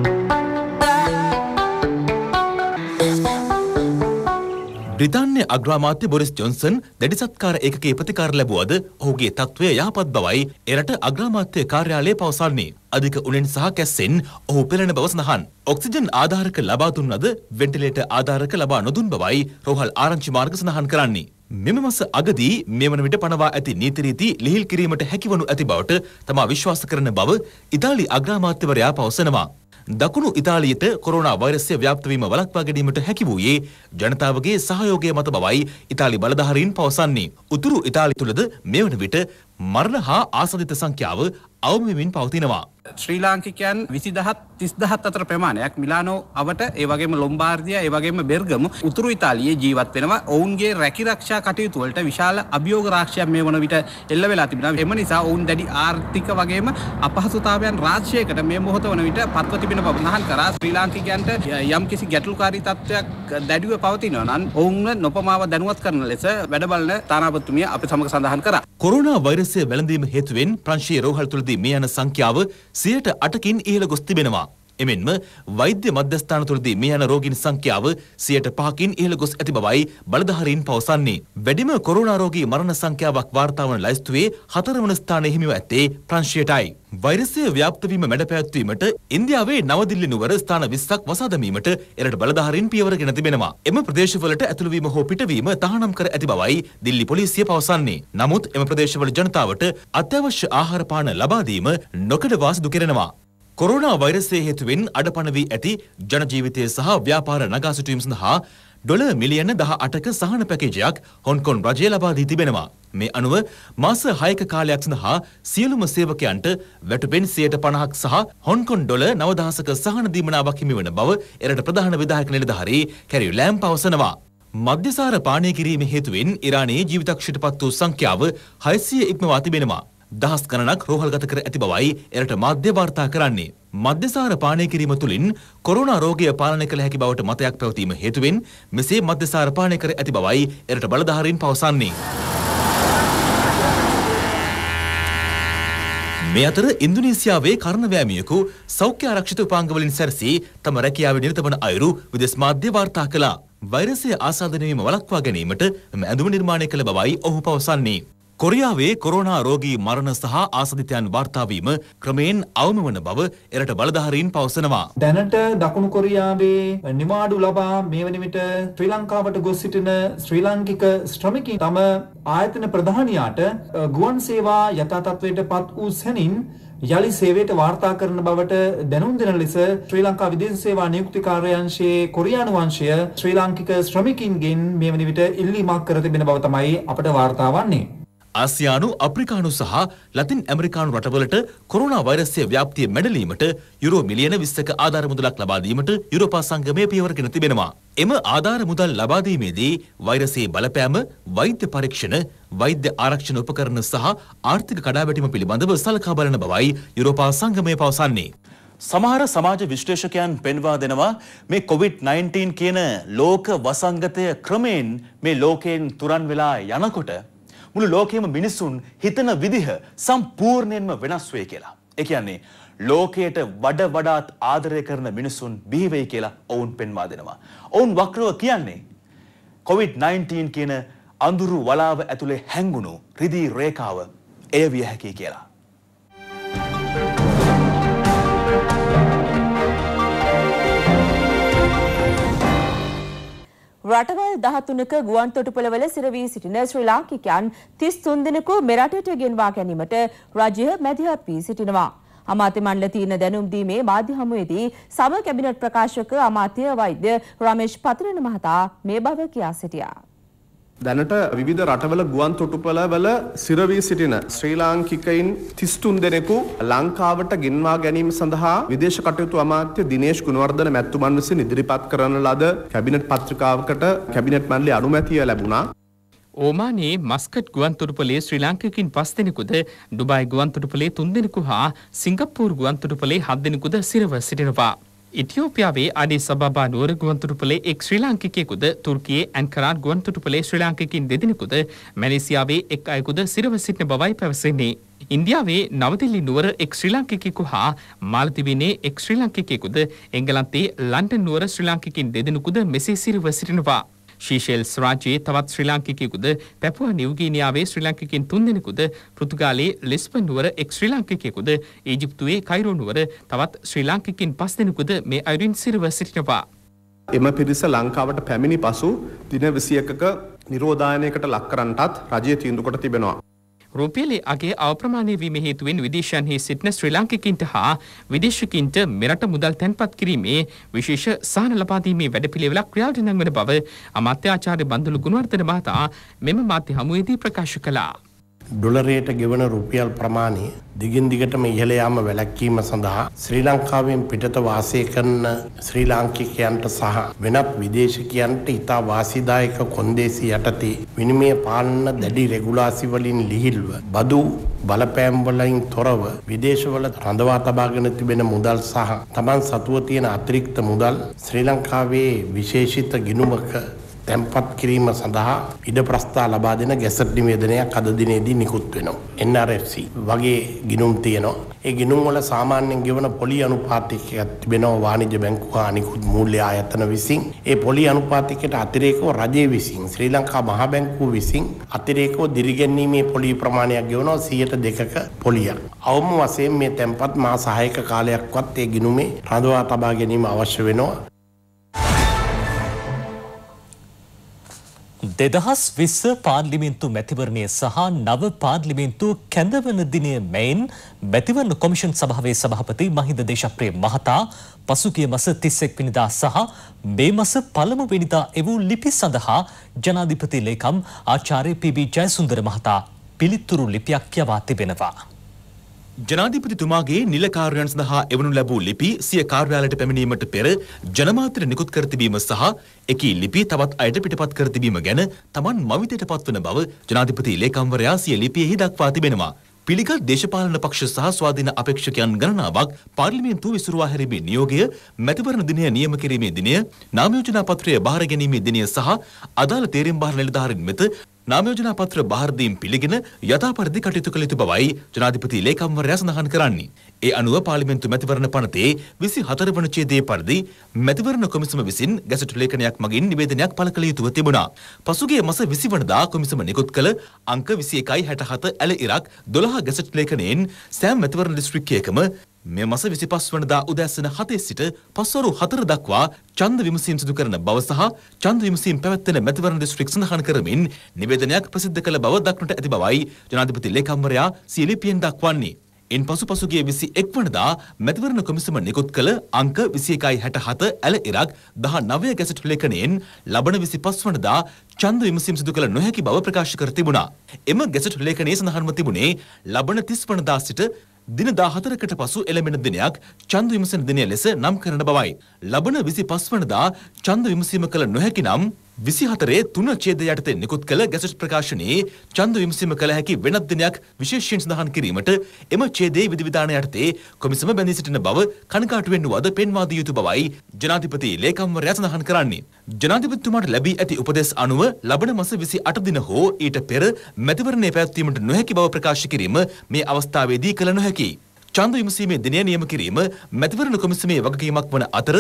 බ්‍රිතාන්‍ය අග්‍රාමාත්‍ය බොරිස් ජොන්සන් දැඩි සත්කාර ඒකකයේ ප්‍රතිකාර ලැබුවද ඔහුගේ තත්ත්වය යහපත් බවයි එරට අග්‍රාමාත්‍ය කාර්යාලය පවසන්නේ. අධික උණෙන් සහ කැස්සෙන් ඔහු පෙළෙන බව සඳහන්. ඔක්සිජන් ආධාරක ලබා දුන්නද වෙන්ටිලේටර් ආධාරක ලබා නොදුන් බවයි රෝහල් ආරංචි මාර්ග සඳහන් කරන්නේ. මෙම මස අගදී මෙවන විට පනවා ඇති නීති රීති ලිහිල් කිරීමට හැකිවනු ඇති බවට තමා විශ්වාස කරන බව ඉතාලි අග්‍රාමාත්‍යවරයා පවසනවා. දකුණු ඉතාලියට කොරෝනා වෛරසය ව්‍යාප්ත වීම වළක්වා ගැනීමට හැකි වූයේ ජනතාවගේ සහයෝගය මත බවයි ඉතාලි බලධාරීන් පවසන්නේ. උතුරු ඉතාලි තුළද මෙවන විට මරණ හා ආසදිත සංඛ්‍යාව අවමමින් පවතිනවා. ශ්‍රී ලාංකිකයන් විසිදහත් තිස්දහත් අතර ප්‍රමාණයක් මිලානෝ අවට ඒවගේම ලොම්බාර්දිය ඒවගේම බෙර්ගම උතුරු ඉතාලියේ ජීවත් වෙනවා ඔවුන්ගේ රැකිරක්ෂා කටයුතුවලට විශාල අභියෝග රාක්ෂයක් මේ වන විට එල්ල වෙලා තිබෙන එම නිසා ඔවුන් දැඩි ආර්ථික වගේම අපහසුතාවයන් රාශ්‍යයකට මේ මොහොත වන විට පත්ව තිබෙන බව නහන් කරා ශ්‍රී ලාංකිකයන්ට යම් කිසි ගැටලුකාරී තත්ත්වයක් දැඩිව පවතිනවා නම් ඔවුන්ව නොපමාව දැනුවත් කරන ලෙස වැඩබලන තානාපතුමිය අපි සමග සඳහන් කරා. කොරෝනා වෛරසය වැළඳීම හේතුවෙන් ප්‍රංශීය රෝහල් තුළදී මේ යන සංඛ්‍යාව සියයට අටකින් ඉහළ ගොස් තිබෙනවා. එමෙන්ම වෛද්‍ය මධ්‍යස්ථාන තුළදී මේ යන රෝගීන් සංඛ්‍යාව 105කින් ඉහළ ගොස් ඇති බවයි බලධාරීන් පවසන්නේ. වැඩිම කොරෝනා රෝගී මරණ සංඛ්‍යාවක් වාර්තා වන ලැයිස්තුවේ හතරවන ස්ථානයේ හිමිව ඇත්තේ ප්‍රංශයටයි. වෛරසය ව්‍යාප්ත වීම මැඩපැවැත්වීමට ඉන්දියාවේ නවදිල්ලි නුවර ස්ථාන 20ක් වසා දැමීමට එරට බලධාරීන් පියවර ගෙන තිබෙනවා. එම ප්‍රදේශවලට ඇතුළු වීම හෝ පිටවීම තහනම් කර ඇති බවයි දිල්ලි පොලිසිය පවසන්නේ. නමුත් එම ප්‍රදේශවල ජනතාවට අත්‍යවශ්‍ය ආහාර පාන ලබා දීම නොකඩවා සිදු කරනවා. කොරෝනා වෛරසය හේතුවෙන් අඩපණ වී ඇති ජනජීවිතය සහ ව්‍යාපාර නගා සිටුවීම සඳහා ඩොල මිලියන 18ක සහන පැකේජයක් හොන්කොන් රජය ලබා දී තිබෙනවා. මේ අනුව මාස 6ක කාලයක් සඳහා සියලුම සේවකයන්ට වැටුපෙන් 50ක් සහ හොන්කොන් ඩොල 9000ක සහන දීමනාවක් හිමි වන බව එරට ප්‍රධාන විධායක නිලධාරී කැරියු ලෑම් පවසනවා. මධ්‍යසාර පානය කිරීම හේතුවෙන් ඉරානයේ ජීවිතක්ෂයට පත් වූ සංඛ්‍යාව 600 ඉක්මවා තිබෙනවා. දහස් ගණනක් රෝහල්ගත කර ඇති බවයි එරට මධ්‍ය වාර්තා කරන්නේ. මධ්‍යසාර පානය කිරීම තුළින් කොරෝනා රෝගය පාලනය කළ හැකි බවට මතයක් පැවතීම හේතුවෙන් මෙසේ මධ්‍යසාර පානය කර ඇති බවයි එරට බලධාරීන් පවසන්නේ. මේ අතර ඉන්දුනීසියාවේ කරණවෑමියෙකු සෞඛ්‍ය ආරක්ෂිත උපාංගවලින් සැරසී තම රැකියාවේ නිරත වන අයුරු විදෙස් මාධ්‍ය වාර්තා කළා. වෛරසය ආසාදනය වීම වළක්වා ගැනීමට මෙම ඇඳුම නිර්මාණය කළ බවයි ඔහු පවසන්නේ. කොරියාවේ කොරෝනා රෝගී මරණ සහ ආසදිතයන් වාර්තාවීම ක්‍රමයෙන් අවම වන බව එරට බලධාරීන් පවසනවා. දැනට දකුණු කොරියාවේ නිවාඩු ලබා මේ වන විට ශ්‍රී ලංකාවට ගොස් සිටින ශ්‍රී ලංකික ශ්‍රමිකී තම ආයතන ප්‍රධානියාට ගුවන් සේවා යථාතත්වයට පත් වූ සැනින් යළි සේවයට වාර්තා කරන බවට දැනුම් දෙන ලෙස ශ්‍රී ලංකා විදේශ සේවා නියුක්ති කාර්යාංශයේ කොරියානු වංශය ශ්‍රී ලාංකික ශ්‍රමිකින්ගෙන් මේ වන විට ඉල්ලීමක් කර තිබෙන බව තමයි අපට වාර්තා වන්නේ. ආසියානු අප්‍රිකානු සහ ලතින් ඇමරිකානු රටවලට කොරුණා වෛරසය ව්‍යාප්තිය මැඩලීමට යුරෝ මිලියන 20ක ආධාර මුදලක් ලබා දීමට යුරෝපා සංගමය පියවරගෙන තිබෙනවා. එම ආධාර මුදල් ලබා දීමේදී වෛරසයේ බලපෑම, වෛද්‍ය පරීක්ෂණ, වෛද්‍ය ආරක්ෂණ උපකරණ සහ ආර්ථික කඩාවැටීම පිළිබඳව සලකා බලන බවයි යුරෝපා සංගමය පවසන්නේ. සමහර සමාජ විශ්ලේෂකයන් පෙන්වා දෙනවා මේ COVID-19 කියන ලෝක වසංගතය ක්‍රමයෙන් මේ ලෝකයෙන් තුරන් වෙලා යනකොට මුළු ලෝකයේම මිනිසුන් හිතන විදිහ සම්පූර්ණයෙන්ම වෙනස් වෙයි කියලා. ඒ කියන්නේ ලෝකයට වඩ වඩාත් ආදරය කරන මිනිසුන් බිහිවෙයි කියලා ඔවුන් පෙන්වා දෙනවා. ඔවුන් වක්‍රව කියන්නේ COVID-19 කියන අඳුරු වලාව ඇතුළේ හැංගුණු රිදී රේඛාව එය විය හැකියි කියලා. රටවල් 13ක ගුවන් තොටුපළවල සිරවී සිටින ශ්‍රී ලාංකිකයන් 33 දෙනෙකු මෙරටට ගෙන්වා ගැනීමට රජය මැදිහත් වී සිටිනවා. අමාත්‍ය මණ්ඩල තීරණ දැනුම් දීමේ මාධ්‍ය හමුවේදී සම කැබිනට් ප්‍රකාශක අමාත්‍ය වෛද්‍ය රමේෂ් පතරණ මහතා මේ බව කියා සිටියා. දැනට විධ රටවල ගුවන් තොටුපලවල සිරවී සිටින ශ්‍රී ලාංකිකයින් තිස්තුන් දෙනෙකු ලංකාවට ගෙන්වා ගැනීම සඳහා විදේශ කටයුතු අමාත්‍ය දිනේශ් ගුණවර්ධන මැතිතුමන් විසින් ඉදිරිපත් කරන ලද කැබිනට් පත්‍රිකාවකට කැබිනට් මණ්ඩලයේ අනුමැතිය ලැබුණා. ඕමානයේ මස්කට් ගුවන්තොටුපලේ ශ්‍රී ලාංකිකින් පස් දෙනෙකුද ඩුබයි ගුවන්තොටුපලේ තුන් දෙනෙකු හා සිංගප්පූර් ගුවන්තොටුපලේ හත් දෙනෙකුද සිරව සිටිනවා. ඉතිියෝපියාවේ අඩේ සබා නුවර ගුවන්තුටුපලේ එක් ශ්‍රී ලාංකිකයෙකුද තුර්කයේ ඇන්කරාන් ගුවන්තුටුපලේ ශ්‍රී ලාංකිකින් දෙදෙනෙකුද මැලේසියාවේ එක් අයකුද සිරව සිටින බවයි පැවසෙන්නේ. ඉන්දියාවේ නවදිල්ලි නුවර එක් ශ්‍රී ලාංකිකෙකු හා මාලතිබිනේ එක් ශ්‍රී ලාංකිකයෙකුද එංගලන්තේ ලන්ඩන් නුවර ශ්‍රී ලාංකිකින් දෙදෙනෙකුද මෙසේ සිරව සිටිනවා. ශීෂෙල්ස් රාජ්‍යයේ තවත් ශ්‍රී ලාංකිකයෙකුද පැපුවා නිව්ගීනියාවේ ශ්‍රී ලාංකිකයින් තුන්දෙනෙකුද පෘතුගාලයේ ලිස්බන් නුවර එක් ශ්‍රී ලාංකිකයෙකුද ඊජිප්තුවේ කයිරෝ නුවර තවත් ශ්‍රී ලාංකිකයින් පස් දෙනෙකුද මේ අයුරින් සිරව සිටිනවා. එම පිරිස ලංකාවට පැමිණි පසු දින 21ක නිරෝධායනයකට ලක් කරන්නටත් රජය තීන්දුව කොට තිබෙනවා. රුපියලේ අගේ අවප්‍රමාණය වීම හේතුවෙන් විදේශයන්හි සිටින ශ්‍රී ලාංකිකින්ට හා විදේශිකින්ට මෙරට මුදල් තැන්පත් කිරීමේ විශේෂ සහන ලබා දීමේ වැඩපිළිවෙලක් ක්‍රියාවට නංවන බව අමාත්‍ය ආචාර්ය බන්දුලු ගුණවර්ධන මහතා මෙම මාධ්‍ය හමුවේදී ප්‍රකාශ කළා. ඩොලරයට ගෙවන රුපියල් ප්‍රමාණය දිගින් දිගටම ඉහළ යාම වැළැක්වීම සඳහා ශ්‍රී ලංකාවෙන් පිටත වාසය කරන ශ්‍රී ලාංකිකයන්ට සහ වෙනත් විදේශිකයන්ට ඉතා වාසිදායක කොන්දේසි යටතේ විනිමය පාලන දැඩි රෙගුලාසි වලින් ලිහිල්ව බදු බලපෑම් වලින් තොරව විදේශවල රඳවා තබාගෙන තිබෙන මුදල් සහ Taman සතුව තියෙන අතිරික්ත මුදල් ශ්‍රී ලංකාවේ විශේෂිත ගිණුමක තැන්පත් කිරීම සඳහා ඉඩ ප්‍රස්ථා ලබා දෙන ගැසට් නිවේදනයක් අද දිනේදී නිකුත් වෙනවා. NRFC වගේ ගිණුම් තියෙනවා. ඒ ගිණුම් වල සාමාන්‍යයෙන් ගෙවන පොලි අනුපාතිකයක් තිබෙනවා වාණිජ බැංකුව හා අනිකුත් මූල්‍ය ආයතන විසින්. ඒ පොලි අනුපාතිකයට අතිරේකව රජය විසින් ශ්‍රී ලංකා මහා බැංකුව විසින් අතිරේකව දිරිගැන්වීමේ පොලි ප්‍රමාණයක් ගෙවනවා 102ක පොලියක්. අවම වශයෙන් මේ තැන්පත් මා සහායක කාලයක්වත් ඒ ගිණුමේ රඳවා තබා ගැනීම අවශ්‍ය වෙනවා. දෙදහස් විස්ස පාර්ලිමින්තු මැතිවරණය සහ නව පාර්ලිමින්තු කැඳවන දිනය මෙයින් මැතිවරණ කොමිෂන් සභාවේ සභාපති මහින්ද දේශප්‍රිය මහතා පසුගිය මස 31 වෙනිදා සහ මේ මස 1 වෙනිදා එවූ ලිපි සඳහා ජනාධිපති ලේකම් ආචාර්ය පී.බී. ජයසුන්දර මහතා පිළිතුරු ලිපියක් යවා තිබෙනවා. ජනාධිපතිතුමාගේ නිල කාර්යයන් සඳහා එවනු ලැබූ ලිපි සිය කාර්යාලයට පැමිණීමට පෙර ජනමාත්‍ර නිකුත් කර තිබීම සහ එකී ලිපි තවත් අයට පිටපත් කර තිබීම ගැන Taman මවිතයට පත්වන බව ජනාධිපති ලේකම්වරයා සිය ලිපියෙහි දක්වා තිබෙනවා. පිළිගත් දේශපාලන පක්ෂ සහ ස්වාධීන අපේක්ෂකයන් ගණනාවක් පාර්ලිමේන්තුව විසුරුවා හැරීමේ නියෝගය මැතිවරණ දිනය නියම කිරීමේ දිනය නාම යෝජනා පත්‍රය බාර ගැනීමේ දිනය සහ අදාළ තේරීම් බාර නිලධාරීන් වෙත නාමයෝජනා පත්‍ර භාරදීම් පිළිගෙන යථා පරිදි කටයුතු කළ යුතු බවයි ජනාධිපති ලේකම්වරයා සඳහන් කරන්නේ. ඒ අනුව පාර්ලිමේන්තු මැතිවරණ පනතේ 24 වන ඡේදයේ පරිදි මැතිවරණ කොමිසම විසින් ගැසට් ලේඛනයක් මගින් නිවේදනයක් පළ කළ යුතුව තිබුණා. පසුගිය මස 20 වනදා කොමිසම නිකුත් කළ අංක 21.67 ඇල ඉරක් 12 ගැසට් ලේඛනයෙන් සෑම මැතිවරණ දිස්ත්‍රික්කයකම මෙ මස විසිපස් වනදා උදැස්සන හතේ සිට පස්වරු හතර දක්වා චන්ද විමසීම් සිදු කරන බව සහ චන්ද විමසීම් පැවැත්වෙන මැතිවරණ දිස්ත්‍රික් සඳහන් කරමින් නිවේදනයක් ප්‍රසිද්ධ කළ බව දක්නට ඇති බවයි ජනාධිපති ලේකම්වරයා සියලිපියෙන් දක්වන්නේ. ඉන් පසු පසුගේ විසි එක්වනදා මැතිවරණ කොමිසම නිකුත් කළ අංක විසි එකයි හැට හත ඇල ඉරක් දහ නවය ගැසට ලේඛනයෙන් ලබන විසි පස් වනදා චන්ද විමසීම් සිදු කළ නොහැකි බව ප්‍රකාශ කර තිබුණා. එම ගැසට ලේඛනයේ සඳහන්ව තිබුණේ ලබන තිස් වනදා සිට දින 14කට පසු එළඹෙන දිනයක් ඡන්ද විමසන දිනය ලෙස නම් කරන බවයි. ලබන 25 වනදා ඡන්ද විමසීම කළ නොහැකි නම් විසිහතරේ තුන ඡේද යටතේ නිකුත් කළ ගැසට් ප්‍රකාශනයේ ඡන්ද විමසීම කළ හැකි වෙනත් දිනයක් විශේෂයෙන් සඳහන් කිරීමට එම ඡේදයේ විධිවිධාන යටතේ කොමිසම බැඳී සිටින බව කණකාටුවෙන් වද පෙන්වා දිය යුතු බවයි ජනාධිපති ලේකම්වරයා සඳහන් කරන්නේ. ජනාධිපතිතුමාට ලැබී ඇති උපදෙස් අනුව ලබන මස 28 දින හෝ ඊට පෙර මැතිවරණය පැවැත්වීමට නොහැකි බව ප්‍රකාශ කිරීම මේ අවස්ථාවේදී කළ නොහැකියි. ඡන්ද විමසීමේ දිනය නියම කිරීම මැතිවරණ කොමිසමේ වගකීමක් වන අතර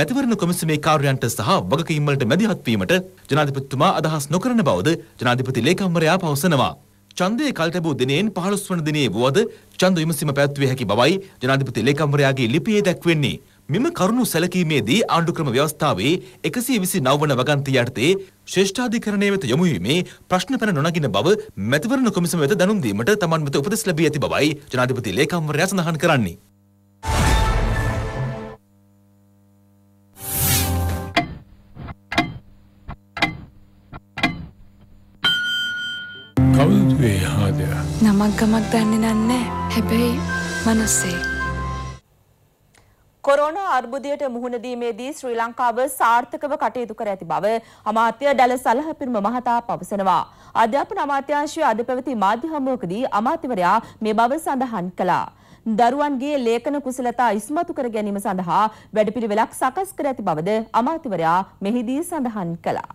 මැතිවරණ කොමිසමේ කාර්යයන්ට සහ වගකීම් වලට මැදිහත් වීමට ජනාධිපතිතුමා අදහස් නොකරන බවද ජනාධිපති ලේකම්වරයා පවසනවා. ඡන්දය කල් ලැබූ දිනයෙන් 15 වන දිනේ වුවද ඡන්ද විමසීම පැවැත්විය හැකි බවයි ජනාධිපති ලේකම්වරයාගේ ලිපියේ දැක්වෙන්නේ. මෙම කරුණු සැලකීමේදී ආණ්ඩුක්‍රම ව්‍යවස්ථාවේ එකසිය විසි නවවන වගන්තය යටතේ ශ්‍රේෂ්ඨාධිකරණය වෙත යොමුවීමේ ප්‍රශ්න පැන නොනගින බව මැතිවරණ කොමිසම වෙත දැනුම්දීමට තමන් වෙත උපදෙස් ලැබී ඇති බවයි ජනාධිපති ලේකම්වරයා සඳහන් කරන්නේ. කවුද මේ හාදයා? නමක් ගමක් දන්නේ නැහැ. හැබැයි මනුස්සේ කොරෝනා අර්බුදයට මුහුණ දීමේදී ශ්‍රී ලංකාව සාර්ථකව කටයුතු කර ඇති බව අමාත්‍ය ඩැල සලහපිරුම මහතා පවසනවා. අධ්‍යාපන අමාත්‍යාංශයේ අද පැවති මාධ්‍ය හමුවකදී අමාත්‍යවරයා මේ බව සඳහන් කළා. දරුවන්ගේ ලේඛන කුසලතා ඉස්මතු කර ගැනීම සඳහා වැඩපිළිවෙලක් සකස් කර ඇති බවද අමාත්‍යවරයා මෙහිදී සඳහන් කළා.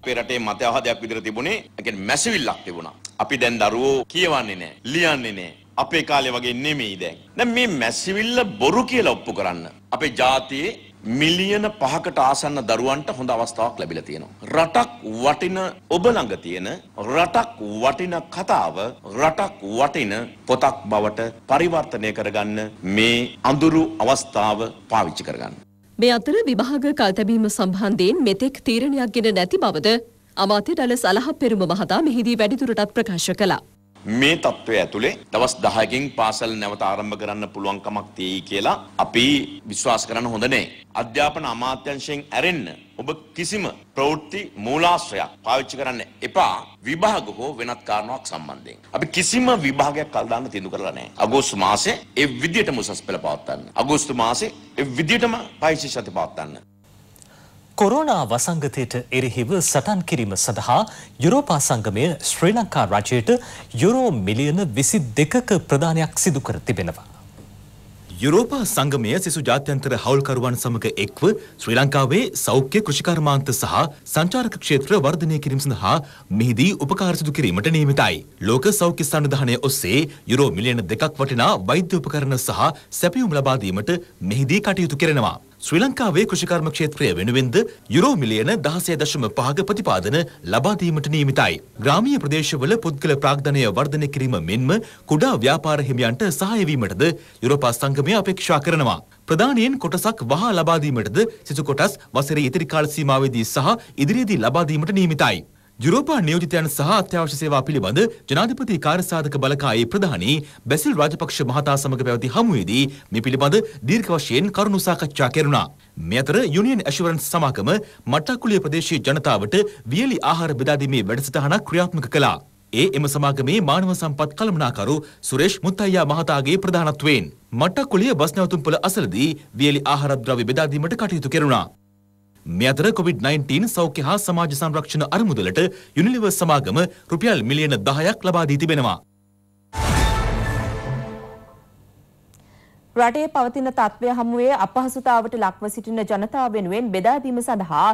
අපේ රටේ මත අවහදයක් විදිහට තිබුණේ, ඒ කියන්නේ මැසිවිල්ලක් තිබුණා. අපි දැන් දරුවෝ කියවන්නේ නැහැ, ලියන්නේ නැහැ. අපේ කාලේ වගේ නෙමෙයි දැන්. දැන් මේ මැසිවිල්ල බොරු කියලා ඔප්පු කරන්න. අපේ ජාතියේ මිලියන 5කට ආසන්න දරුවන්ට හොඳ අවස්ථාවක් ලැබිලා තියෙනවා. රටක් වටින ඔබ ළඟ තියෙන රටක් වටින කතාව රටක් වටින පොතක් බවට පරිවර්තනය කරගන්න මේ අඳුරු අවස්ථාව පාවිච්චි කරගන්න. මේ අතර විභාග කල්තැබීම සම්බන්ධයෙන් මෙතෙක් තීරණයක් ගෙන නැති බවද අමාත්‍ය ඩල සලහ පෙරම මහතා මෙහිදී වැඩිදුරටත් ප්‍රකාශ කළා. මේ తত্ত্বය ඇතුලේ දවස් 10කින් පාසල් නැවත ආරම්භ කරන්න පුළුවන් කමක් තියෙයි කියලා අපි විශ්වාස කරන්න හොඳ නෑ. අධ්‍යාපන අමාත්‍යංශයෙන් ඇරෙන්න ඔබ කිසිම ප්‍රවෘත්ති මූලාශ්‍රයක් පාවිච්චි කරන්න එපා විභාග හෝ වෙනත් කාරණාවක් සම්බන්ධයෙන්. අපි කිසිම විභාගයක් කල් දාන්න තීන්දුව කරලා නැහැ. අගෝස්තු මාසේ ඒ විදිහටම උසස් පෙළ පවත්වන්න. අගෝස්තු මාසේ ඒ විදිහටම පරීක්ෂා සති පවත්වන්න. කොරෝනා වසංගතයට එරෙහිව සටන් කිරීම සඳහා යුරෝපා සංගමය ශ්‍රී ලංකා රජයට යුරෝ මිලියන විසි දෙකක ප්‍රධානයක් සිදු කර තිබෙනවා. යුරෝපා සංගමය සිසු ජාත්‍යන්තර හවුල්කරුවන් සමඟ එක්ව ශ්‍රී ලංකාවේ සෞඛ්‍ය කෘෂිකර්මාන්ත සහ සංචාරක ක්ෂේත්‍ර වර්ධනය කිරීම සඳහා මෙහිදී උපකාර සිදු කිරීමට නියමිතයි. ලෝක සෞඛ්‍ය සංවිධානය ඔස්සේ යුරෝ මිලියන දෙකක් වටිනා වෛද්‍ය උපකරණ සහ සැපයුම් ලබා දීමට මෙහිදී කටයුතු කරනවා. ශ්‍රී ලංකාවේ කෘෂිකර්ම ක්ෂේත්‍රය වෙනුවෙන්ද යුරෝ මිලියන 16.5ක ප්‍රතිපාදන ලබා දීමට නියමිතයි. ග්‍රාමීය ප්‍රදේශවල පුද්ගල ප්‍රාග්ධනය වර්ධනය කිරීම මෙන්ම කුඩා ව්‍යාපාර හිමියන්ට සහාය වීමටද යුරෝපා සංගමය අපේක්ෂා කරනවා. ප්‍රධානයෙන් කොටසක් වහා ලබා දීමටද සිසු කොටස් වසරේ ඉතිරි කාල සීමාවේදී සහ ඉදිරියේදී ලබා දීමට නියමිතයි. යුරෝපා නියෝජිතයන් සහ අත්‍යවශ්‍ය සේවා පිළිබඳ ජනාධිපති කාර්යසාධක බළකායේ ප්‍රධානී බැසිල් රාජපක්ෂ මහතා සමග පැවති හමුවේදී මේ පිළිබඳ දීර්ඝ වශයෙන් කරුණු සාකච්ඡා කෙරුණා. මේ අතර යුනියන් ඇෂුරන්ස් සමාගම මට්ටකුලිය ප්‍රදේශීය ජනතාවට වියලි ආහාර බෙදා දීමේ වැඩසටහනක් ක්‍රියාත්මක කළා. ඒ එම සමාගමේ මානව සම්පත් කළමනාකරු සුරේෂ් මුත්තයියා මහතාගේ ප්‍රධානත්වයෙන් මට්ටකුලිය බස් නැවතුම්පොළ අසලදී වියලි ආහාරද්‍රව්‍ය බෙදා දීමට කටයුතු කෙරුණා. මේ අතර COVID-19 සෞඛ්‍ය හා සමාජ සංරක්ෂණ අරමුදලට යුනිලිවර් සමාගම රුපියල් මිලියන 10ක් ලබා දී තිබෙනවා. රටේ පවතින තත්ත්වය හමුවේ අපහසුතාවට ලක්ව සිටින ජනතාව වෙනුවෙන් බෙදා දීම සඳහා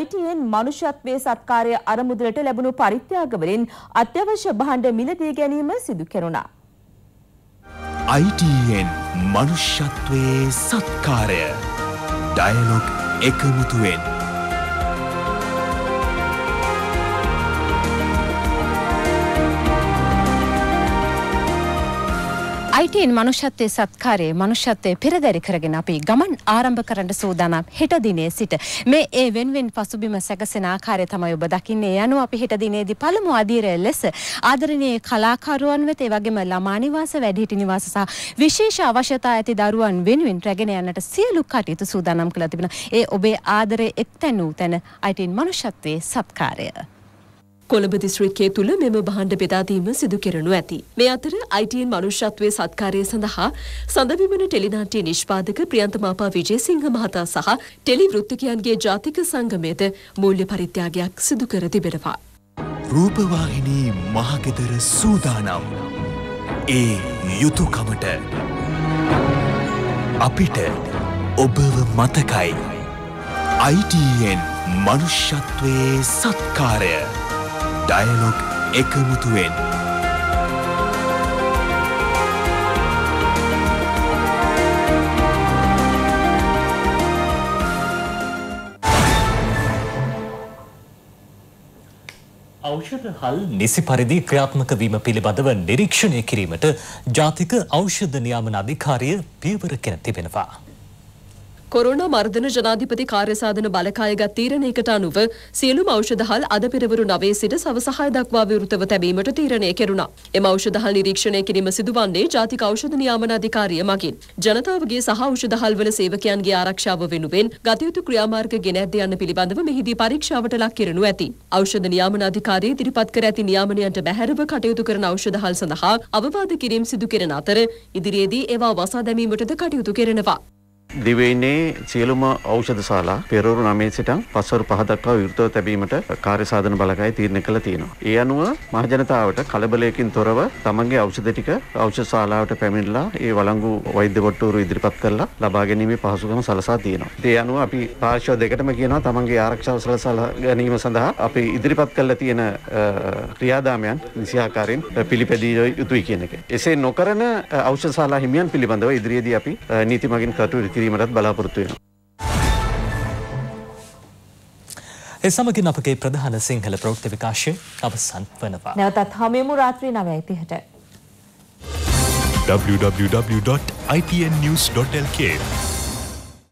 ITN මනුෂ්‍යත්වයේ සත්කාරය අරමුදලට ලැබුණු පරිත්‍යාගවලින් අත්‍යවශ්‍ය භාණ්ඩ මිලදී ගැනීම සිදු කෙරුණා. ITN මනුෂ්‍යත්වයේ සත්කාරය ඩයලොග් É Eka Mutuen අයිටන් මනුෂ්‍යත්වය සත්කාරයේ මනුෂ්‍යත්වය පෙරදැරි කරගෙන අපි ගමන් ආරම්භ කරන්න සූදානම් හෙටදිනේ සිට මේ ඒ වෙන්වෙන් පසුබිම සැකසෙන ආකාරය තමයි ඔබ දකින්නේ යනු අපි හෙටදිනේදී පළමු අධීරය ලෙස ආදරණීය කලාකරුවන් වෙත ඒ වගේම ළමා නිවාස වැඩිහිටි නිවාස සහ විශේෂ අවශ්‍යතා ඇති දරුවන් වෙනුවෙන් රැගෙන යන්නට සියලු කටයුතු සූදානම් කළා තිබෙනවා ඒ ඔබේ ආදරයේ එක්තැන් වූ තැන අයිටන් මනුෂ්‍යත්වයේ සත්කාරය කොළඹ දිස්ත්‍රික්කයේ තුළ මෙම භාණ්ඩ බෙදාදීම සිදු කෙරනු ඇති. මේ අතර අයිටන් මනුෂ්‍යත්වය සත්කාරය සඳහා සඳවිමන ටෙලිනාට්‍ය නිෂ්පාදක ප්‍රියන්තමාපා විජේසිංහ මහතා සහ ටෙලි වෘත්තිකයන්ගේ ජාතික සංගමයට මූල්‍ය පරිත්‍යාගයක් සිදු කර තිබෙනවා. රූපවාහිනී මහගෙදර සූදානම්. ඒ යුතුකමට අපිට ඔබව මතකයි. ITN මනුෂ්‍යත්වයේ සත්කාරය. ඩයලොග් එකමුතුවෙන් ෞෂධ හල් නිසි පරිදි ක්‍රියාත්මක වීම පිළිබඳව නිරීක්ෂණය කිරීමට ජාතික ඖෂධ නියාමන අධිකාරිය පියවර කෙන තිබෙනවා. කොරුණා මර්ධන ජනාධිපති කාර්යසාධන බලකායගත් තීරණයකට අනුව සියලුම ඖෂධහල් අද පෙරවරු 9 සිට සවස 6 දක්වා විවෘතව තැබීමට තීරණය කෙරුණා. එම ඖෂධහල් නිරීක්ෂණය කිරීම සිදු වන්නේ ජාතික ඖෂධ නියාමන අධිකාරිය මගින්. ජනතාවගේ සහ ඖෂධහල් වල සේවකයන්ගේ ආරක්ෂාව වෙනුවෙන් ගතයුතු ක්‍රියාමාර්ග ගෙන ඇද යන්න පිළිබඳව මෙහිදී පරීක්ෂාවට ලක් කරනු ඇති. ඖෂධ නියාමන අධිකාරිය ඉදිරිපත් කර ඇති නියාමනයන්ට බැහැරව කටයුතු කරන ඖෂධහල් සඳහා අවවාද කිරීම සිදු කරන අතර ඉදිරියේදී ඒවා වසා දැමීමටද කටයුතු කරනවා. දිවයිනේ සියලුම ඖෂධ ශාලා පෙරවරු 9 සිටන් පස්වරු 5 දක්වා විරුද්ධව තැබීමට කාර්ය සාධන බලකාය තීරණය කළා තියෙනවා. ඒ අනුව මහජනතාවට කලබලයකින් තොරව තමන්ගේ ඖෂධ ටික ඖෂධ ශාලාවට පැමිණලා ඒ වළංගු වෛද්‍ය කොට්ටුවරු ඉදිරිපත් කරලා ලබා ගැනීමේ පහසුකම සලසා තියෙනවා. ඒ අනුව අපි පාර්ශ්ව දෙකටම කියනවා තමන්ගේ ආරක්ෂාව සලසා ගැනීම සඳහා අපි ඉදිරිපත් කළා තියෙන ක්‍රියාදාමයන් නිසියාකාරයෙන් පිළිපැදිය යුතුයි කියන එක. එසේ නොකරන ඖෂධ ශාලා හිමියන් පිළිබඳව ඉදිරියේදී අපි නීති මගින් කටයුතු කිරීමටත් බලාපොරොත්තු වෙනවා. සමගින් අපගේ ප්‍රධාන සිංහල ප්‍රෘක්ති විකාශය අවසන් වනවා. නැවතත් හමයමු රාත්‍රී නවයි තිහට. www.ipnnews.lk